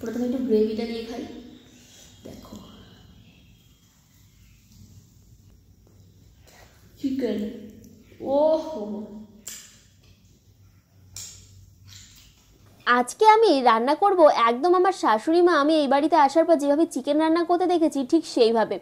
প্রথমে একটু গ্রেভিটা নিয়ে খাই দেখো চিকেন ও হো আজকে আমি রান্না করব একদম আমার শাশুড়ি মা আমি এই বাড়িতে আসার পর যেভাবে চিকেন রান্না করতে দেখেছি ঠিক সেইভাবে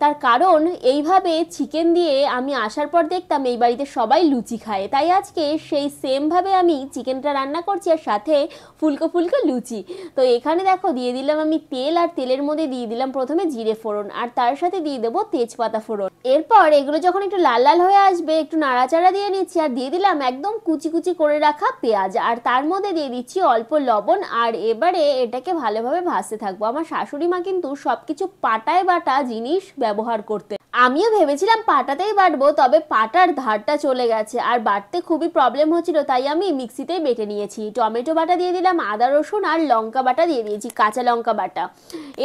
তার কারণ এইভাবে চিকেন দিয়ে আমি আসার পর দেখতাম এই বাড়িতে সবাই লুচি খায় তাই আজকে সেই সেমভাবে আমি চিকেনটা রান্না করছি আর সাথে ফুলকো ফুলকো লুচি তো এখানে দেখো দিয়ে দিলাম আমি তেল আর তেলের মধ্যে দিয়ে দিলাম প্রথমে জিরে ফোড়ন আর তার সাথে দিয়ে দেবো তেজপাতা ফোড়ন এরপর এগুলো যখন একটু লাল লাল হয়ে আসবে একটু নাড়াচাড়া দিয়ে নিচ্ছি আর দিয়ে দিলাম একদম কুচি কুচি করে রাখা পেঁয়াজ আর তার মধ্যে দিয়ে দিচ্ছি অল্প লবণ আর এবারে এটাকে ভালোভাবে ভাজতে থাকবো আমার শাশুড়ি মা কিন্তু সব কিছু পাটায় বাটা জিনিস ব্যবহার করতে আমিও ভেবেছিলাম পাটাতেই বাটবো তবে পাটার ধারটা চলে গেছে আর বাটতে খুবই প্রবলেম হচ্ছিল তাই আমি মিক্সিতেই বেটে নিয়েছি টমেটো বাটা দিয়ে দিলাম আদা রসুন আর লঙ্কা বাটা দিয়ে দিয়েছি কাঁচা লঙ্কা বাটা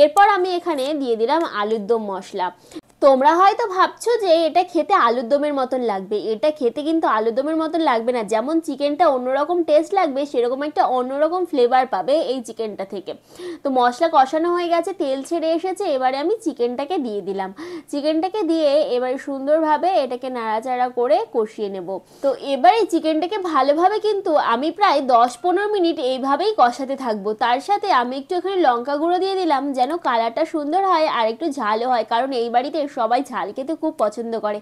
এরপর আমি এখানে দিয়ে দিলাম আলুর দম মশলা তোমরা হয়তো ভাবছো যে এটা খেতে আলুর দমের মতন লাগবে এটা খেতে কিন্তু আলুর দমের মতন লাগবে না যেমন চিকেনটা অন্যরকম টেস্ট লাগবে সেরকম একটা অন্যরকম ফ্লেভার পাবে এই চিকেনটা থেকে তো মশলা কষানো হয়ে গেছে তেল ছেড়ে এসেছে এবারে আমি চিকেনটাকে দিয়ে দিলাম চিকেনটাকে দিয়ে এবারে সুন্দরভাবে এটাকে নাড়াচাড়া করে কষিয়ে নেব তো এবারে চিকেনটাকে ভালোভাবে কিন্তু আমি প্রায় দশ পনেরো মিনিট এইভাবেই কষাতে থাকবো তার সাথে আমি একটু এখানে লঙ্কা গুঁড়ো দিয়ে দিলাম যেন কালারটা সুন্দর হয় আর একটু ঝালও হয় কারণ এই বাড়িতে সবাই ঝাল খেতে খুব পছন্দ করে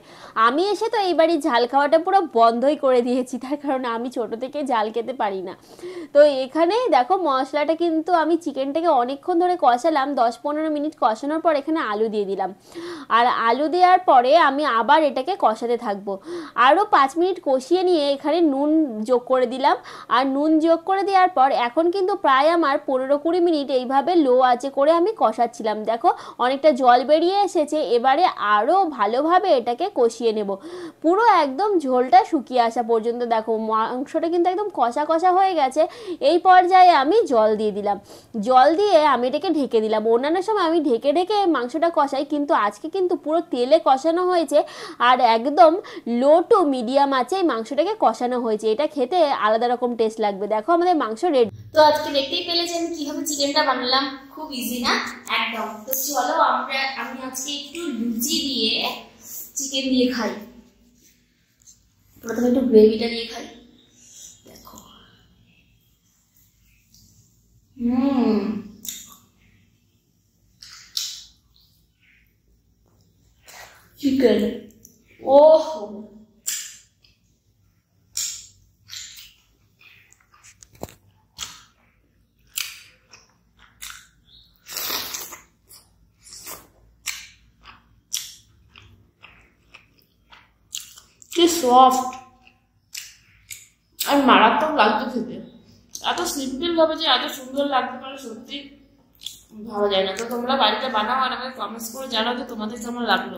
আমি এসে তো এইবারই ঝাল খাওয়াটা পুরো বন্ধই করে দিয়েছি তার কারণে আমি ছোট থেকে ঝাল খেতে পারি না তো এখানে দেখো মশলাটা কিন্তু আমি চিকেনটাকে অনেকক্ষণ ধরে কষালাম দশ পনেরো মিনিট কষানোর পর এখানে আলু দিয়ে দিলাম আর আলু দেওয়ার পরে আমি আবার এটাকে কষাতে থাকবো আরও পাঁচ মিনিট কষিয়ে নিয়ে এখানে নুন যোগ করে দিলাম আর নুন যোগ করে দেওয়ার পর এখন কিন্তু প্রায় আমার পনেরো কুড়ি মিনিট এইভাবে লো আছে করে আমি কষাচ্ছিলাম দেখো অনেকটা জল বেরিয়ে এসেছে এবার এবারে আরও ভালোভাবে এটাকে কষিয়ে নেব পুরো একদম ঝোলটা শুকিয়ে আসা পর্যন্ত দেখো মাংসটা কিন্তু একদম কষা কষা হয়ে গেছে এই পর্যায়ে আমি জল দিয়ে দিলাম জল দিয়ে আমি এটাকে ঢেকে দিলাম অন্যান্য সময় আমি ঢেকে ঢেকে মাংসটা কষাই কিন্তু আজকে কিন্তু পুরো তেলে কষানো হয়েছে আর একদম লো টু মিডিয়াম আছে এই মাংসটাকে কষানো হয়েছে এটা খেতে আলাদা রকম টেস্ট লাগবে দেখো আমাদের মাংস রেডি তো আজকে দেখতেই পেলেছেন কীভাবে চিকেনটা বানালাম খুব ইজি না একদম তো চলো আমরা আমি আজকে একটু লুচি দিয়ে চিকেন দিয়ে খাই প্রথমে একটু গ্রেভিটা দিয়ে খাই দেখো হুম চিকেন ওহো সফট আর মারাত্মক লাগতো খেতে এত ভাবে যে এত সুন্দর লাগতে পারে সত্যি ভাবা যায় না তো তোমরা বাড়িতে বানাও আর আমাকে কমেন্টস করে জানাও যে তোমাদের কেমন লাগলো